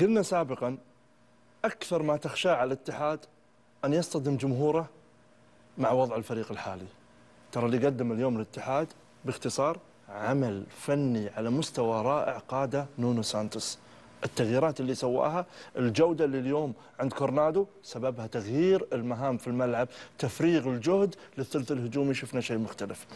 قلنا سابقا أكثر ما تخشاه على الاتحاد أن يصطدم جمهوره مع وضع الفريق الحالي ترى اللي قدم اليوم الاتحاد باختصار عمل فني على مستوى رائع قادة نونو سانتوس التغييرات اللي سواها الجودة اللي اليوم عند كورنادو سببها تغيير المهام في الملعب تفريغ الجهد للثلث الهجومي شفنا شيء مختلف